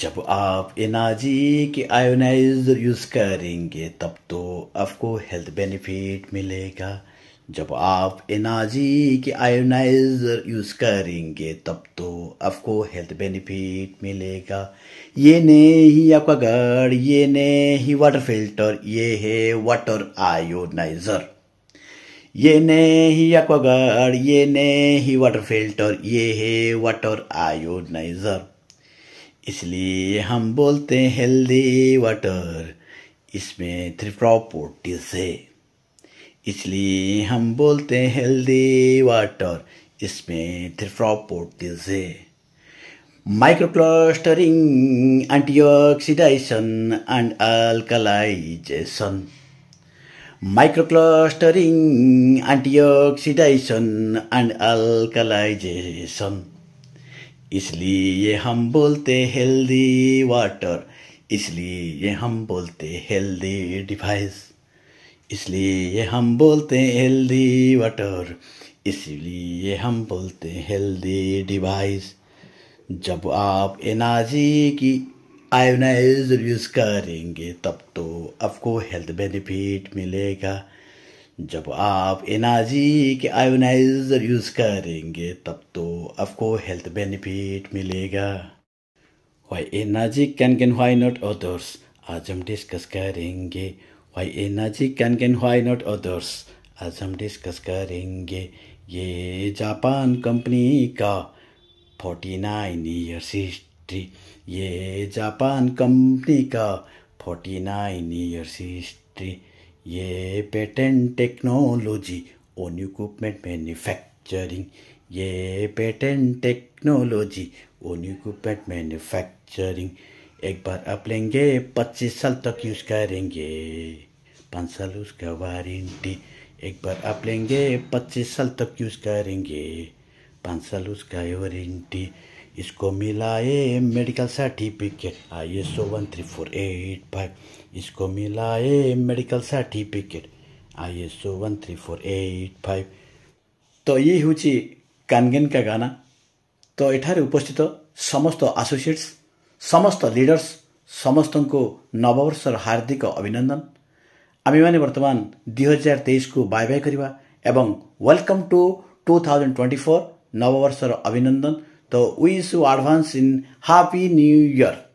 जब आप एनाजी के आयोनाइजर यूज़ करेंगे तब तो आपको हेल्थ बेनिफिट मिलेगा जब आप एनाजी के आयोनाइजर यूज़ करेंगे तब तो आपको हेल्थ बेनिफिट मिलेगा ये नहीं आपका घर ये नहीं वाटर फिल्टर ये है वाटर आयोनाइजर ये नहीं आपका घर ये नहीं वाटर फिल्टर ये है वाटर आयोनाइजर इसलिए हम बोलते हैं हेल्दी वाटर इसमें थ्री प्रॉपर्टीज है इसलिए हम बोलते हैं हेल्दी वाटर इसमें थ्री प्रॉपर्टीज है माइक्रोक्लस्टरिंग एंटीऑक्सीडाइशन एंड अल्कलाइजेशन माइक्रोक्लस्टरिंग एंटीऑक्सीडाइशन एंड अल्कलाइजेशन इसलिए हम बोलते हेल्दी वाटर इसलिए ये हम बोलते हेल्दी डिवाइस इसलिए ये हम बोलते हेल्दी वाटर इसलिए हम बोलते हेल्दी डिवाइस जब आप एनाजी की आयोनाइज यूज़ करेंगे तब तो आपको हेल्थ बेनिफिट मिलेगा जब आप एनाजी के आयोनाइजर यूज़ करेंगे तब तो आपको हेल्थ बेनिफिट मिलेगा why Enagic can can why not others आज हम डिस्कस करेंगे why Enagic can can why not others आज हम डिस्कस करेंगे ये जापान कंपनी का फोर्टी नाइन ईयर्स हिस्ट्री ये जापान कंपनी का फोर्टी नाइन ईयर्स हिस्ट्री ये patent technology own equipment manufacturing ये patent technology own equipment manufacturing एक बार आप लेंगे पच्चीस साल तक यूज़ करेंगे पाँच साल उसका वारंटी एक बार आप लेंगे पच्चीस साल तक यूज़ करेंगे पाँच साल उसका वारंटी इसको मिला a medical certificate I S O one three four eight five इसको मिला a medical certificate I S O one three four eight five ତ ଇଏ ହେଉଛି କାନଗେନକା ଗାନା ତ ଏଠାରେ ଉପସ୍ଥିତ ସମସ୍ତ ଆସୋସିଏଟ୍ସ ସମସ୍ତ ଲିଡର୍ସ ସମସ୍ତଙ୍କୁ ନବବର୍ଷର ହାର୍ଦ୍ଦିକ ଅଭିନନ୍ଦନ ଆମେମାନେ ବର୍ତ୍ତମାନ ଦୁଇହଜାର ତେଇଶକୁ ବାଏ ବାଏ କରିବା ଏବଂ welcome to two thousand twenty four ନବବର୍ଷର ଅଭିନନ୍ଦନ the wish n r o advance in Happy New Year.